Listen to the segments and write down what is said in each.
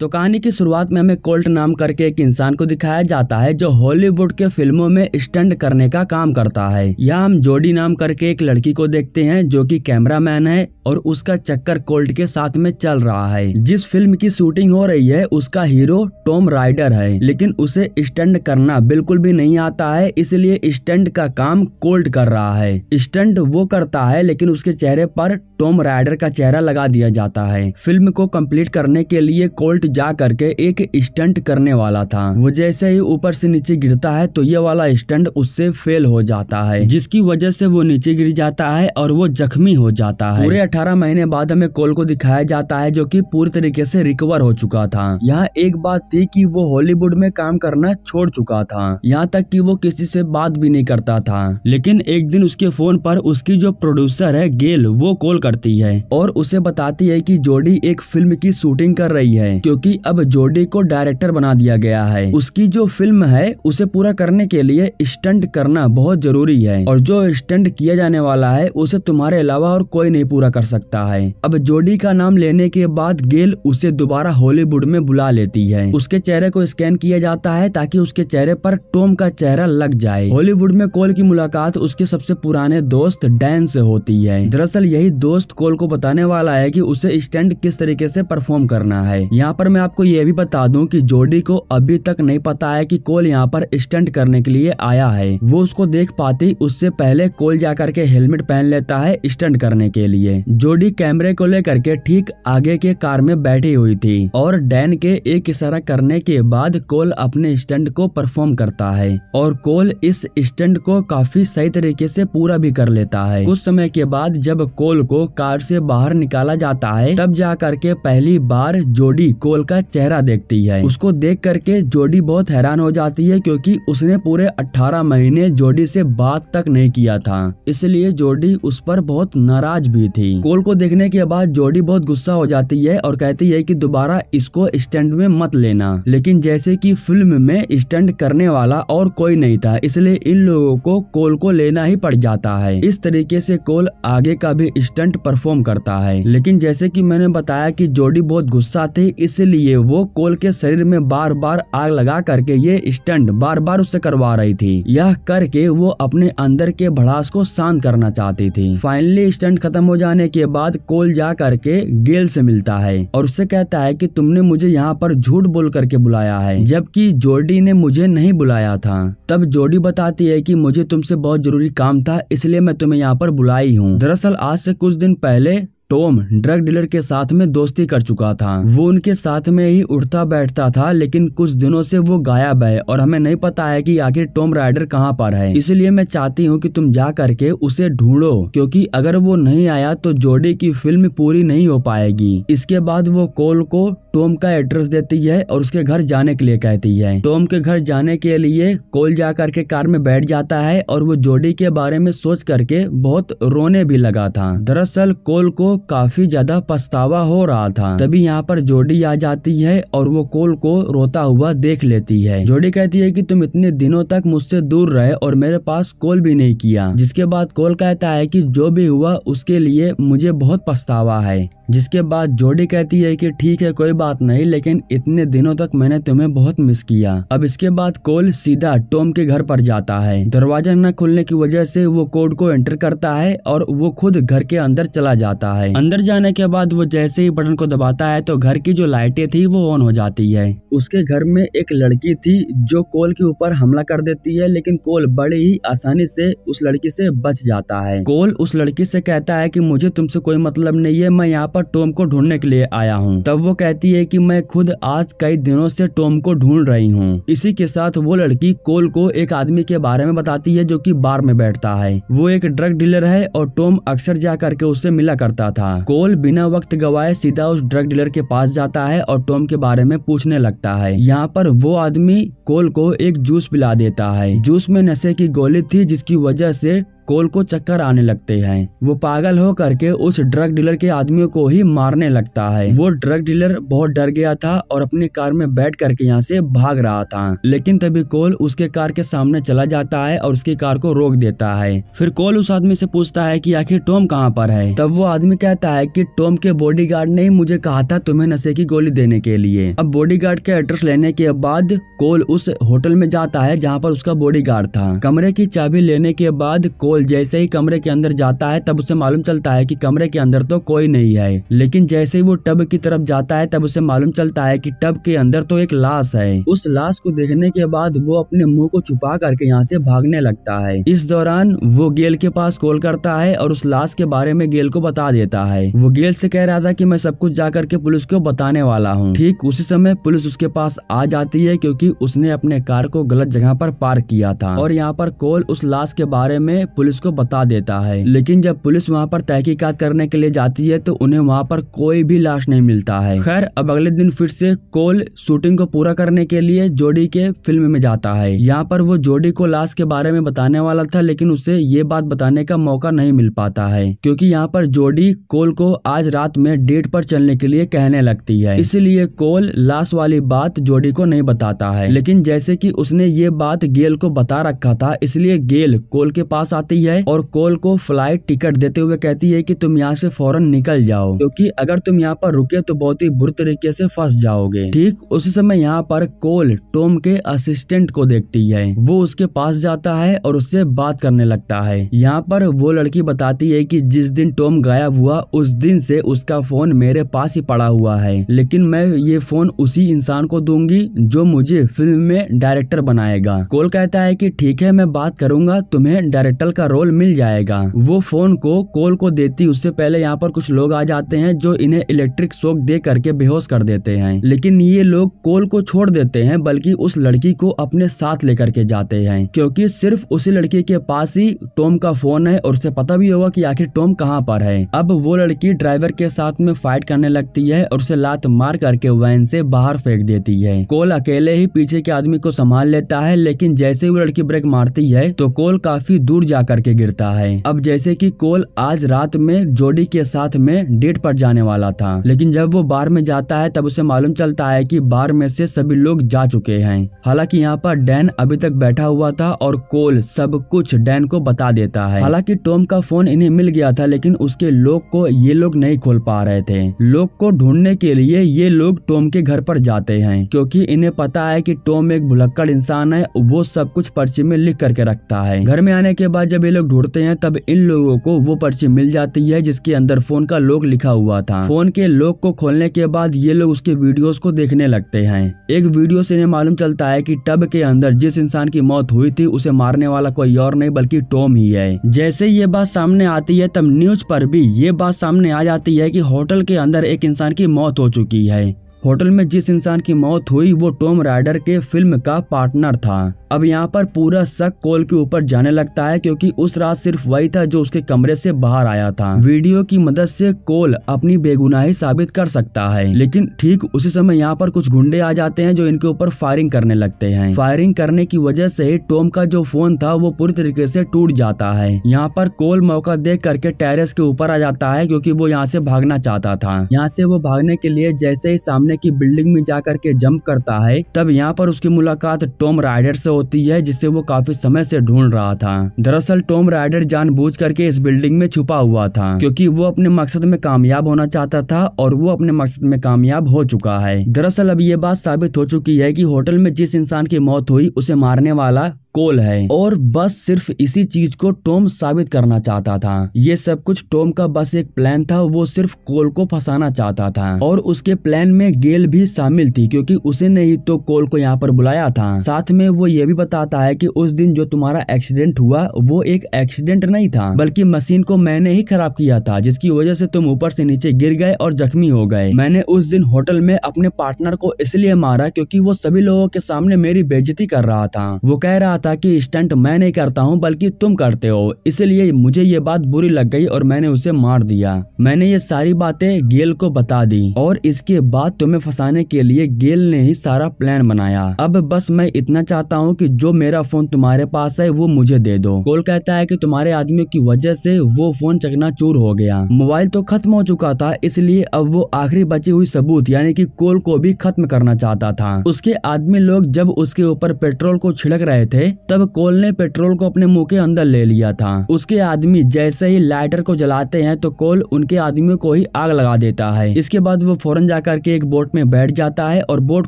तो कहानी की शुरुआत में हमें कोल्ट नाम करके एक इंसान को दिखाया जाता है जो हॉलीवुड के फिल्मों में स्टंट करने का काम करता है यहाँ हम जोडी नाम करके एक लड़की को देखते हैं जो कि कैमरामैन है और उसका चक्कर कोल्ट के साथ में चल रहा है जिस फिल्म की शूटिंग हो रही है उसका हीरो टॉम राइडर है लेकिन उसे स्टंट करना बिल्कुल भी नहीं आता है इसलिए स्टंट का काम कोल्ट कर रहा है स्टंट वो करता है लेकिन उसके चेहरे पर टॉम राइडर का चेहरा लगा दिया जाता है फिल्म को कम्प्लीट करने के लिए कोल्ट जा करके एक स्टंट करने वाला था वो जैसे ही ऊपर से नीचे गिरता है तो ये वाला स्टंट उससे फेल हो जाता है जिसकी वजह से वो नीचे गिर जाता है और वो जख्मी हो जाता है पूरे अठारह महीने बाद हमें कोल को दिखाया जाता है जो की पूरी तरीके से रिकवर हो चुका था यहाँ एक बात थी की वो हॉलीवुड में काम करना छोड़ चुका था यहाँ तक की वो किसी से बात भी नहीं करता था लेकिन एक दिन उसके फोन पर उसकी जो प्रोड्यूसर है गेल वो कॉल करती है और उसे बताती है कि जोडी एक फिल्म की शूटिंग कर रही है क्योंकि क्योंकि अब जोडी को डायरेक्टर बना दिया गया है उसकी जो फिल्म है उसे पूरा करने के लिए स्टंट करना बहुत जरूरी है और जो स्टंट किया जाने वाला है उसे तुम्हारे अलावा और कोई नहीं पूरा कर सकता है अब जोडी का नाम लेने के बाद गेल उसे दोबारा हॉलीवुड में बुला लेती है उसके चेहरे को स्कैन किया जाता है ताकि उसके चेहरे पर टोम का चेहरा लग जाए हॉलीवुड में कोल की मुलाकात उसके सबसे पुराने दोस्त डैन से होती है दरअसल यही दोस्त कोल को बताने वाला है कि उसे स्टंट किस तरीके से परफॉर्म करना है यहाँ पर और मैं आपको ये भी बता दूं कि जोडी को अभी तक नहीं पता है कि कोल यहाँ पर स्टंट करने के लिए आया है वो उसको देख पाती उससे पहले कोल जा करके हेलमेट पहन लेता है स्टंट करने के लिए जोडी कैमरे को लेकर के ठीक आगे के कार में बैठी हुई थी और डैन के एक इशारा करने के बाद कोल अपने स्टंट को परफॉर्म करता है और कोल इस स्टंट को काफी सही तरीके से पूरा भी कर लेता है कुछ समय के बाद जब कोल को कार से बाहर निकाला जाता है तब जा करके पहली बार जोडी कोल ड्यूल का चेहरा देखती है उसको देख करके जोडी बहुत हैरान हो जाती है क्योंकि उसने पूरे 18 महीने जोडी से बात तक नहीं किया था इसलिए जोडी उस पर बहुत नाराज भी थी कोल को देखने के बाद जोडी बहुत गुस्सा हो जाती है और कहती है कि दोबारा इसको स्टैंड में मत लेना लेकिन जैसे कि फिल्म में स्टंट करने वाला और कोई नहीं था इसलिए इन लोगों को कोल को लेना ही पड़ जाता है इस तरीके से कोल आगे का भी स्टंट परफॉर्म करता है लेकिन जैसे कि मैंने बताया कि जोडी बहुत गुस्सा थी इसलिए इसीलिए वो कोल के शरीर में बार बार आग लगा करके ये स्टंट बार बार उससे करवा रही थी यह करके वो अपने अंदर के भड़ास को शांत करना चाहती थी फाइनली स्टंट खत्म हो जाने के बाद कोल जा करके गेल से मिलता है और उससे कहता है कि तुमने मुझे यहाँ पर झूठ बोल करके बुलाया है जबकि जोडी ने मुझे नहीं बुलाया था तब जोडी बताती है कि मुझे तुमसे बहुत जरूरी काम था इसलिए मैं तुम्हें यहाँ पर बुलाई हूँ दरअसल आज से कुछ दिन पहले टॉम ड्रग डीलर के साथ में दोस्ती कर चुका था वो उनके साथ में ही उठता बैठता था लेकिन कुछ दिनों से वो गायब है और हमें नहीं पता है कि आखिर टॉम राइडर कहाँ पर है इसलिए मैं चाहती हूँ कि तुम जा करके उसे ढूंढो क्योंकि अगर वो नहीं आया तो जोडी की फिल्म पूरी नहीं हो पाएगी इसके बाद वो कॉल को टॉम का एड्रेस देती है और उसके घर जाने के लिए कहती है टॉम के घर जाने के लिए कॉल जा करके कार में बैठ जाता है और वो जोडी के बारे में सोच करके बहुत रोने भी लगा था दरअसल कॉल को काफी ज्यादा पछतावा हो रहा था तभी यहाँ पर जोडी आ जाती है और वो कोल को रोता हुआ देख लेती है जोडी कहती है कि तुम इतने दिनों तक मुझसे दूर रहे और मेरे पास कॉल भी नहीं किया जिसके बाद कोल कहता है कि जो भी हुआ उसके लिए मुझे बहुत पछतावा है जिसके बाद जोडी कहती है कि ठीक है कोई बात नहीं लेकिन इतने दिनों तक मैंने तुम्हें बहुत मिस किया अब इसके बाद कोल सीधा टॉम के घर पर जाता है दरवाजा न खुलने की वजह से वो कोड को एंटर करता है और वो खुद घर के अंदर चला जाता है है अंदर जाने के बाद वो जैसे ही बटन को दबाता है तो घर की जो लाइटें थी वो ऑन हो जाती है उसके घर में एक लड़की थी जो कोल के ऊपर हमला कर देती है लेकिन कोल बड़े ही आसानी से उस लड़की से बच जाता है कोल उस लड़की से कहता है कि मुझे तुमसे कोई मतलब नहीं है मैं यहाँ पर टोम को ढूंढने के लिए आया हूँ तब वो कहती है कि मैं खुद आज कई दिनों से टोम को ढूंढ रही हूँ इसी के साथ वो लड़की कोल को एक आदमी के बारे में बताती है जो की बार में बैठता है वो एक ड्रग डीलर है और टोम अक्सर जा करके उससे मिला करता था था कोल बिना वक्त गवाए सीधा उस ड्रग डीलर के पास जाता है और टॉम के बारे में पूछने लगता है यहाँ पर वो आदमी कोल को एक जूस पिला देता है जूस में नशे की गोली थी जिसकी वजह से कोल को चक्कर आने लगते हैं वो पागल होकर के उस ड्रग डीलर के आदमी को ही मारने लगता है वो ड्रग डीलर बहुत डर गया था और अपनी कार में बैठ करके यहाँ से भाग रहा था लेकिन तभी कोल उसके कार के सामने चला जाता है और उसकी कार को रोक देता है फिर कोल उस आदमी से पूछता है की आखिर टोम कहाँ पर है तब वो आदमी कहता है की टोम के बॉडी ने ही मुझे कहा था तुम्हें नशे की गोली देने के लिए अब बॉडी के एड्रेस लेने के बाद कोल उस होटल में जाता है जहाँ पर उसका बॉडी था कमरे की चाबी लेने के बाद कोल बिल्कुल जैसे ही कमरे के अंदर जाता है तब उसे मालूम चलता है कि कमरे के अंदर तो कोई नहीं है लेकिन जैसे ही वो टब की तरफ जाता है तब उसे मालूम चलता है कि टब के अंदर तो एक लाश है उस लाश को देखने के बाद वो अपने मुंह को छुपा करके यहाँ से भागने लगता है इस दौरान वो गेल के पास कॉल करता है और उस लाश के बारे में गेल को बता देता है वो गेल से कह रहा था की मैं सब कुछ जा करके पुलिस को बताने वाला हूँ ठीक उसी समय पुलिस उसके पास आ जाती है क्यूँकी उसने अपने कार को गलत जगह पर पार्क किया था और यहाँ पर कॉल उस लाश के बारे में पुलिस पुलिस को बता देता है लेकिन जब पुलिस वहाँ पर तहकीकात करने के लिए जाती है तो उन्हें वहाँ पर कोई भी लाश नहीं मिलता है खैर अब अगले दिन फिर से कोल शूटिंग को पूरा करने के लिए जोडी के फिल्म में जाता है यहाँ पर वो जोडी को लाश के बारे में बताने वाला था लेकिन उसे ये बात बताने का मौका नहीं मिल पाता है क्योंकि यहाँ पर जोडी कोल को आज रात में डेट पर चलने के लिए कहने लगती है इसलिए कोल लाश वाली बात जोडी को नहीं बताता है लेकिन जैसे की उसने ये बात गेल को बता रखा था इसलिए गेल कोल के पास आता आती है और कोल को फ्लाइट टिकट देते हुए कहती है कि तुम यहाँ से फौरन निकल जाओ क्योंकि अगर तुम यहाँ पर रुके तो बहुत ही बुरी तरीके से फंस जाओगे ठीक उसी समय यहाँ पर कोल टोम के असिस्टेंट को देखती है वो उसके पास जाता है और उससे बात करने लगता है यहाँ पर वो लड़की बताती है की जिस दिन टोम गायब हुआ उस दिन से उसका फोन मेरे पास ही पड़ा हुआ है लेकिन मैं ये फोन उसी इंसान को दूंगी जो मुझे फिल्म में डायरेक्टर बनाएगा कोल कहता है कि ठीक है मैं बात करूंगा तुम्हें डायरेक्टर का रोल मिल जाएगा वो फोन को कॉल को देती उससे पहले यहाँ पर कुछ लोग आ जाते हैं जो इन्हें इलेक्ट्रिक शोक दे करके बेहोश कर देते हैं लेकिन ये लोग कॉल को छोड़ देते हैं बल्कि उस लड़की को अपने साथ लेकर के जाते हैं क्योंकि सिर्फ उसी लड़की के पास ही टोम का फोन है और उसे पता भी होगा कि आखिर टोम कहाँ पर है अब वो लड़की ड्राइवर के साथ में फाइट करने लगती है और उसे लात मार करके वैन से बाहर फेंक देती है कॉल अकेले ही पीछे के आदमी को संभाल लेता है लेकिन जैसे वो लड़की ब्रेक मारती है तो कॉल काफी दूर जा करके गिरता है अब जैसे कि कोल आज रात में जोडी के साथ में डेट पर जाने वाला था लेकिन जब वो बार में जाता है तब उसे मालूम चलता है कि बार में से सभी लोग जा चुके हैं हालांकि यहाँ पर डैन अभी तक बैठा हुआ था और कोल सब कुछ डैन को बता देता है हालांकि टॉम का फोन इन्हें मिल गया था लेकिन उसके लोग को ये लोग नहीं खोल पा रहे थे लोग को ढूंढने के लिए ये लोग टॉम के घर पर जाते हैं क्योंकि इन्हें पता है कि टॉम एक भुलक्कड़ इंसान है वो सब कुछ पर्ची में लिख करके रखता है घर में आने के बाद जब जब ये लोग ढूंढते हैं तब इन लोगों को वो पर्ची मिल जाती है जिसके अंदर फोन का लोक लिखा हुआ था फोन के लोक को खोलने के बाद ये लोग उसके वीडियोस को देखने लगते हैं एक वीडियो से इन्हें मालूम चलता है कि टब के अंदर जिस इंसान की मौत हुई थी उसे मारने वाला कोई और नहीं बल्कि टॉम ही है जैसे ये बात सामने आती है तब न्यूज पर भी ये बात सामने आ जाती है की होटल के अंदर एक इंसान की मौत हो चुकी है होटल में जिस इंसान की मौत हुई वो टॉम राइडर के फिल्म का पार्टनर था अब यहाँ पर पूरा शक कॉल के ऊपर जाने लगता है क्योंकि उस रात सिर्फ वही था जो उसके कमरे से बाहर आया था वीडियो की मदद से कॉल अपनी बेगुनाही साबित कर सकता है लेकिन ठीक उसी समय यहाँ पर कुछ गुंडे आ जाते हैं जो इनके ऊपर फायरिंग करने लगते हैं फायरिंग करने की वजह से ही टोम का जो फोन था वो पूरी तरीके से टूट जाता है यहाँ पर कोल मौका देख करके टेरिस के ऊपर आ जाता है क्यूँकी वो यहाँ से भागना चाहता था यहाँ से वो भागने के लिए जैसे ही सामने सामने की बिल्डिंग में जा करके जम्प करता है तब यहाँ पर उसकी मुलाकात टॉम राइडर से होती है जिसे वो काफी समय से ढूंढ रहा था दरअसल टॉम राइडर जानबूझ करके इस बिल्डिंग में छुपा हुआ था क्योंकि वो अपने मकसद में कामयाब होना चाहता था और वो अपने मकसद में कामयाब हो चुका है दरअसल अब ये बात साबित हो चुकी है की होटल में जिस इंसान की मौत हुई उसे मारने वाला कोल है और बस सिर्फ इसी चीज को टोम साबित करना चाहता था ये सब कुछ टोम का बस एक प्लान था वो सिर्फ कोल को फंसाना चाहता था और उसके प्लान में गेल भी शामिल थी क्योंकि उसे नहीं तो कोल को यहाँ पर बुलाया था साथ में वो ये भी बताता है कि उस दिन जो तुम्हारा एक्सीडेंट हुआ वो एक एक्सीडेंट नहीं था बल्कि मशीन को मैंने ही खराब किया था जिसकी वजह से तुम ऊपर से नीचे गिर गए और जख्मी हो गए मैंने उस दिन होटल में अपने पार्टनर को इसलिए मारा क्योंकि वो सभी लोगों के सामने मेरी बेजती कर रहा था वो कह रहा था कि स्टंट मैं नहीं करता हूँ बल्कि तुम करते हो इसलिए मुझे ये बात बुरी लग गई और मैंने उसे मार दिया मैंने ये सारी बातें गेल को बता दी और इसके बाद तुम्हें फंसाने के लिए गेल ने ही सारा प्लान बनाया अब बस मैं इतना चाहता हूँ कि जो मेरा फोन तुम्हारे पास है वो मुझे दे दो कोल कहता है कि तुम्हारे आदमियों की वजह से वो फोन चूर हो गया मोबाइल तो खत्म हो चुका था इसलिए अब वो आखिरी बची हुई सबूत यानी कि कोल को भी खत्म करना चाहता था उसके आदमी लोग जब उसके ऊपर पेट्रोल को छिड़क रहे थे तब कोल ने पेट्रोल को अपने मुंह के अंदर ले लिया था उसके आदमी जैसे ही लाइटर को जलाते हैं तो कोल उनके आदमियों को ही आग लगा देता है इसके बाद वो फौरन जाकर के एक बोट में बैठ जाता है और बोट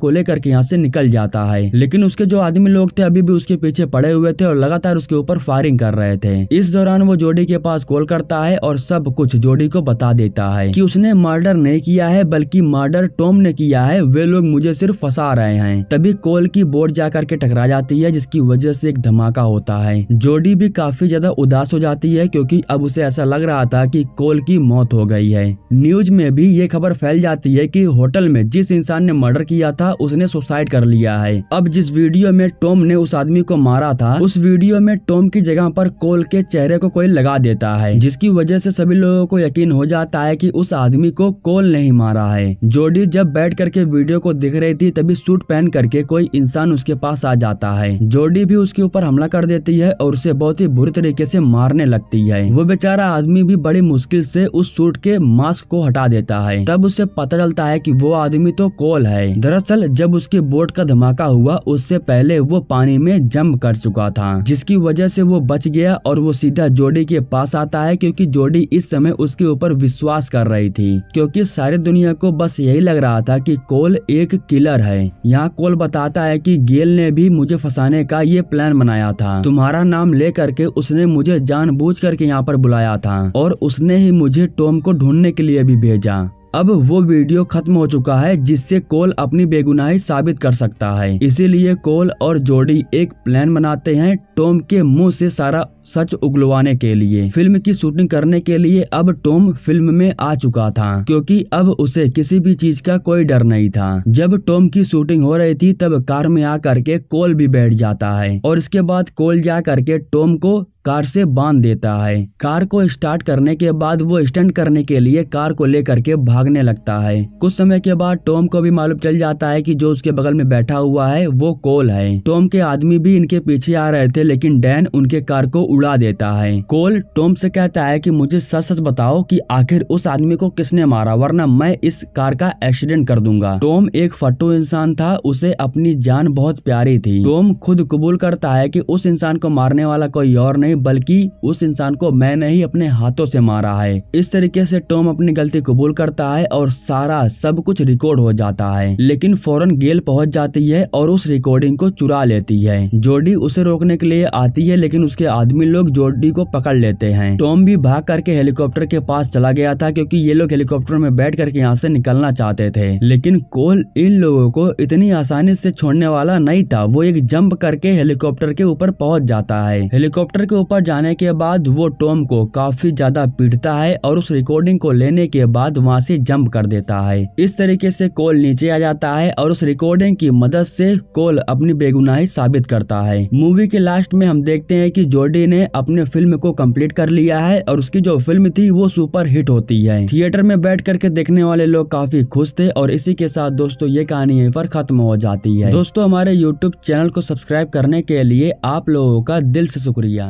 को लेकर के यहाँ से निकल जाता है लेकिन उसके जो आदमी लोग थे अभी भी उसके पीछे पड़े हुए थे और लगातार उसके ऊपर फायरिंग कर रहे थे इस दौरान वो जोडी के पास कॉल करता है और सब कुछ जोडी को बता देता है की उसने मर्डर नहीं किया है बल्कि मर्डर टॉम ने किया है वे लोग मुझे सिर्फ फंसा रहे हैं तभी कोल की बोट जाकर के टकरा जाती है जिसकी वजह वजह से एक धमाका होता है जोडी भी काफी ज्यादा उदास हो जाती है क्योंकि अब उसे ऐसा लग रहा था कि कोल की मौत हो गई है न्यूज में भी ये खबर फैल जाती है कि होटल में जिस इंसान ने मर्डर किया था उसने सुसाइड कर लिया है अब जिस वीडियो में टोम ने उस आदमी को मारा था उस वीडियो में टोम की जगह पर कोल के चेहरे को कोई लगा देता है जिसकी वजह से सभी लोगों को यकीन हो जाता है कि उस आदमी को कोल नहीं मारा है जोडी जब बैठ करके वीडियो को देख रही थी तभी सूट पहन करके कोई इंसान उसके पास आ जाता है जोडी भी उसके ऊपर हमला कर देती है और उसे बहुत ही बुरी तरीके से मारने लगती है वो बेचारा आदमी भी बड़ी मुश्किल से उस सूट के मास्क को हटा देता है तब उसे पता चलता है कि वो आदमी तो कोल है दरअसल जब उसके बोट का धमाका हुआ उससे पहले वो पानी में जम्प कर चुका था जिसकी वजह से वो बच गया और वो सीधा जोडी के पास आता है क्योंकि जोडी इस समय उसके ऊपर विश्वास कर रही थी क्योंकि सारी दुनिया को बस यही लग रहा था कि कोल एक किलर है यहाँ कोल बताता है कि गेल ने भी मुझे फंसाने का ये प्लान बनाया था तुम्हारा नाम ले करके उसने मुझे जान बुझ करके यहाँ पर बुलाया था और उसने ही मुझे टॉम को ढूंढने के लिए भी भेजा अब वो वीडियो खत्म हो चुका है जिससे कोल अपनी बेगुनाही साबित कर सकता है इसीलिए कोल और जोडी एक प्लान बनाते हैं टॉम के मुंह से सारा सच उगलवाने के लिए फिल्म की शूटिंग करने के लिए अब टॉम फिल्म में आ चुका था क्योंकि अब उसे किसी भी चीज का कोई डर नहीं था जब टॉम की शूटिंग हो रही थी तब कार में आ करके कोल भी बैठ जाता है और इसके बाद कोल जा करके टॉम को कार से बांध देता है कार को स्टार्ट करने के बाद वो स्टंट करने के लिए कार को लेकर के भागने लगता है कुछ समय के बाद टॉम को भी मालूम चल जाता है कि जो उसके बगल में बैठा हुआ है वो कोल है टॉम के आदमी भी इनके पीछे आ रहे थे लेकिन डैन उनके कार को उड़ा देता है कोल टॉम से कहता है की मुझे सच सच बताओ की आखिर उस आदमी को किसने मारा वरना मैं इस कार का एक्सीडेंट कर दूंगा टॉम एक फटो इंसान था उसे अपनी जान बहुत प्यारी थी टॉम खुद कबूल करता है कि उस इंसान को मारने वाला कोई और नहीं बल्कि उस इंसान को मैंने ही अपने हाथों से मारा है इस तरीके से टॉम अपनी गलती कबूल करता है और सारा सब कुछ रिकॉर्ड हो जाता है लेकिन फौरन गेल पहुंच जाती है और उस रिकॉर्डिंग को चुरा लेती है जोडी उसे रोकने के लिए आती है लेकिन उसके आदमी लोग जोडी को पकड़ लेते हैं टॉम भी भाग करके हेलीकॉप्टर के पास चला गया था क्योंकि ये लोग हेलीकॉप्टर में बैठ करके यहाँ से निकलना चाहते थे लेकिन कोल इन लोगों को इतनी आसानी से छोड़ने वाला नहीं था वो एक जंप करके हेलीकॉप्टर के ऊपर पहुंच जाता है हेलीकॉप्टर के पर जाने के बाद वो टॉम को काफी ज्यादा पीटता है और उस रिकॉर्डिंग को लेने के बाद वहाँ से जंप कर देता है इस तरीके से कोल नीचे आ जाता है और उस रिकॉर्डिंग की मदद से कोल अपनी बेगुनाही साबित करता है मूवी के लास्ट में हम देखते हैं कि जोडी ने अपने फिल्म को कंप्लीट कर लिया है और उसकी जो फिल्म थी वो सुपर हिट होती है थिएटर में बैठ करके देखने वाले लोग काफी खुश थे और इसी के साथ दोस्तों ये कहानी यहीं पर खत्म हो जाती है दोस्तों हमारे यूट्यूब चैनल को सब्सक्राइब करने के लिए आप लोगों का दिल से शुक्रिया